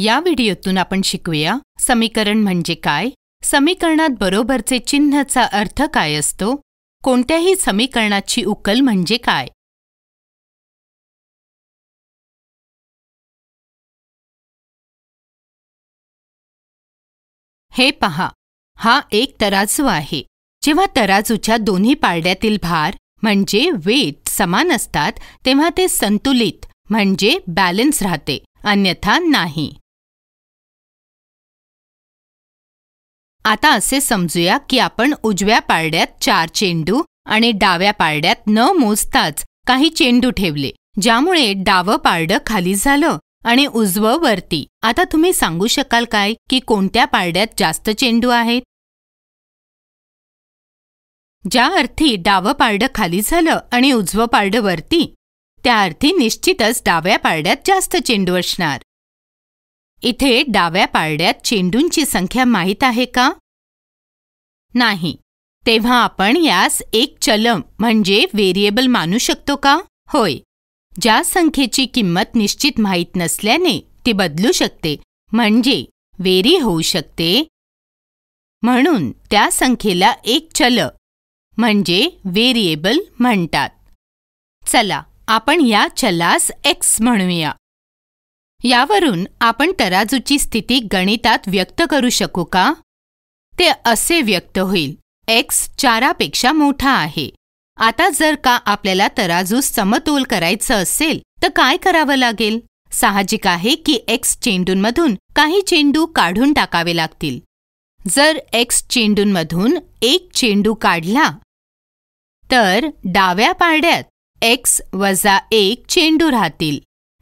या व्हिडिओतून आपण शिकूया समीकरण म्हणजे काय समीकरणात बरोबरचे चिन्हचा अर्थ काय असतो कोणत्याही समीकरणाची उकल म्हणजे काय हे पहा हा एक तराजू आहे जेव्हा तराजूच्या दोन्ही पारड्यातील भार म्हणजे वेट समान असतात तेव्हा ते संतुलित म्हणजे बॅलन्स राहते अन्यथा नाही आता असे समजूया की आपण उजव्या पारड्यात चार चेंडू आणि डाव्या पारड्यात न मोजताच काही चेंडू ठेवले ज्यामुळे डावं पारडं खाली झालं आणि उजवं वरती आता तुम्ही सांगू शकाल काय की कोणत्या पारड्यात जास्त चेंडू आहेत ज्या अर्थी डावं पारडं खाली झालं आणि उजवं पारडं वरती त्या अर्थी निश्चितच डाव्या पारड्यात जास्त चेंडू असणार इथे डाव्या पारड्यात चेंडूंची संख्या माहीत आहे का नाही तेव्हा आपण यास एक चलम म्हणजे व्हेरिएबल मानू शकतो का होय ज्या संख्येची किंमत निश्चित माहीत नसल्याने ती बदलू शकते म्हणजे वेरी होऊ शकते म्हणून त्या संख्येला एक चल म्हणजे व्हेरिएबल म्हणतात चला आपण या चलास एक्स म्हणूया यावरून आपण तराजूची स्थिती गणितात व्यक्त करू शकू का ते असे व्यक्त होईल एक्स चारापेक्षा मोठा आहे आता जर का आपल्याला तराजू समतोल करायचं असेल तर काय करावं लागेल साहजिक आहे की एक्स चेंडूंमधून काही चेंडू काढून टाकावे लागतील जर एक्स चेंडूंमधून एक चेंडू काढला तर डाव्या पारड्यात एक्स वजा एक चेंडू राहतील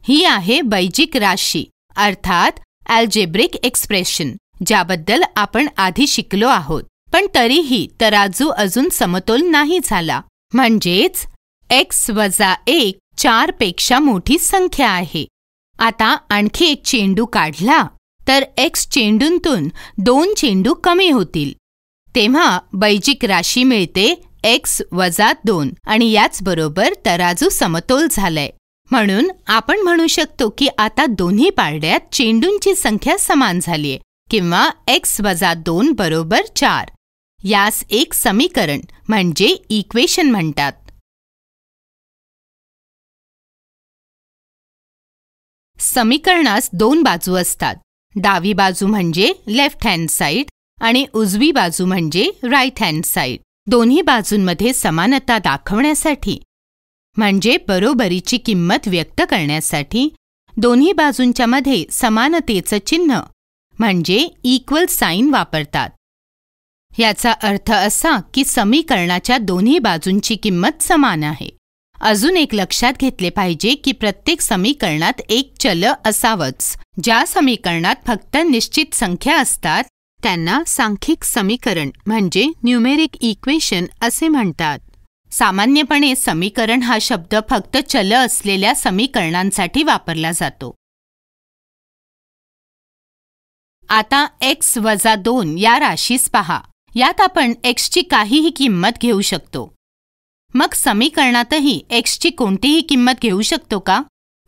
ही आहे बैजिक राशी अर्थात अल्जेब्रिक एक्सप्रेशन ज्याबद्दल आपण आधी शिकलो आहोत पण तरीही तराजू अजून समतोल नाही झाला म्हणजेच एक्स वजा एक चार पेक्षा मोठी संख्या आहे आता आणखी एक चेंडू काढला तर एक्स चेंडूंतून दोन चेंडू कमी होतील तेव्हा बैजिक राशी मिळते एक्स वजा दोन आणि याचबरोबर तराजू समतोल झालाय म्हणून आपण म्हणू शकतो की आता दोन्ही पारड्यात चेंडूंची संख्या समान झालीय किंवा एक्स वजा दोन बरोबर चार यास एक समीकरण म्हणजे इक्वेशन म्हणतात समीकरणास दोन बाजू असतात डावी बाजू म्हणजे लेफ्ट हँड साईड आणि उजवी बाजू म्हणजे राईट हँड साईड दोन्ही बाजूंमध्ये समानता दाखवण्यासाठी म्हणजे बरोबरीची किंमत व्यक्त करण्यासाठी दोन्ही बाजूंच्या मध्ये समानतेचं चिन्ह म्हणजे इक्वल साईन वापरतात याचा अर्थ असा की समीकरणाच्या दोन्ही बाजूंची किंमत समान आहे अजून एक लक्षात घेतले पाहिजे की प्रत्येक समीकरणात एक चल असावंच ज्या समीकरणात फक्त निश्चित संख्या असतात त्यांना सांख्यिक समीकरण म्हणजे न्यूमेरिक इक्वेशन असे म्हणतात सामान्यपणे समीकरण हा शब्द फक्त चल असलेल्या समीकरणांसाठी वापरला जातो आता एक्स वजा दोन या राशीस पहा यात आपण एक्सची काहीही किंमत घेऊ शकतो मग समीकरणातही एक्सची कोणतीही किंमत घेऊ शकतो का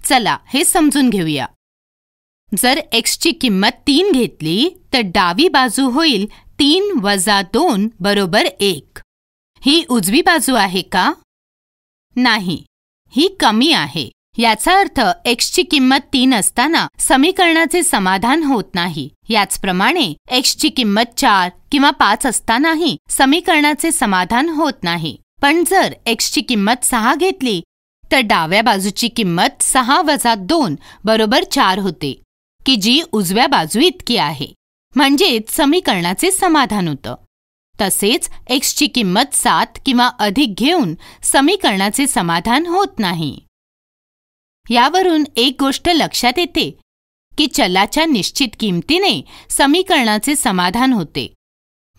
चला हे समजून घेऊया जर एक्सची किंमत तीन घेतली तर डावी बाजू होईल तीन वजा दोन बरोबर एक ही उजवी बाजू आहे का नाही ही कमी आहे याचा अर्थ एक्सची किंमत तीन असताना समीकरणाचे समाधान होत नाही याचप्रमाणे एक्सची किंमत चार किंवा पाच असतानाही समीकरणाचे समाधान होत नाही पण जर एक्सची किंमत सहा घेतली तर डाव्या बाजूची किंमत सहा वजा दोन बरोबर चार होते की जी उजव्या बाजू इतकी आहे म्हणजेच समीकरणाचे समाधान होतं तसेच एक्सची किंमत सात किंवा अधिक घेऊन समीकरणाचे समाधान होत नाही यावरून एक गोष्ट लक्षात येते की चलाच्या निश्चित किंमतीने समीकरणाचे समाधान होते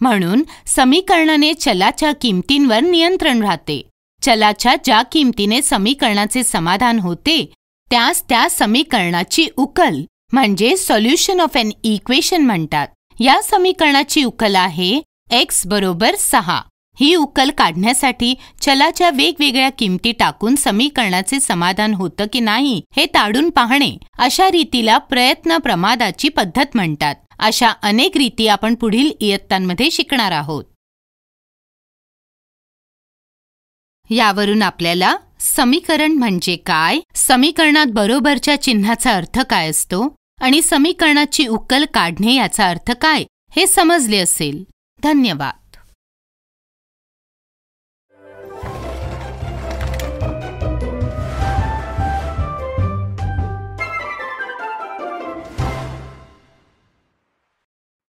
म्हणून समीकरणाने चलाच्या किंमतींवर नियंत्रण राहते चलाच्या ज्या किंमतीने समीकरणाचे समाधान होते त्यास त्या समीकरणाची उकल म्हणजे सॉल्युशन ऑफ अन इक्वेशन म्हणतात या समीकरणाची उकल आहे एक्स बरोबर सहा ही उकल काढण्यासाठी चलाच्या वेगवेगळ्या किमती टाकून समीकरणाचे समाधान होतं की नाही हे ताडून पाहणे अशा रीतीला प्रयत्न प्रमादाची पद्धत म्हणतात अशा अनेक रीती आपण पुढील इयत्तांमध्ये शिकणार आहोत यावरून आपल्याला समीकरण म्हणजे काय समीकरणात बरोबरच्या चिन्हाचा अर्थ काय असतो आणि समीकरणाची उकल काढणे याचा अर्थ काय हे समजले असेल 丹尼吧，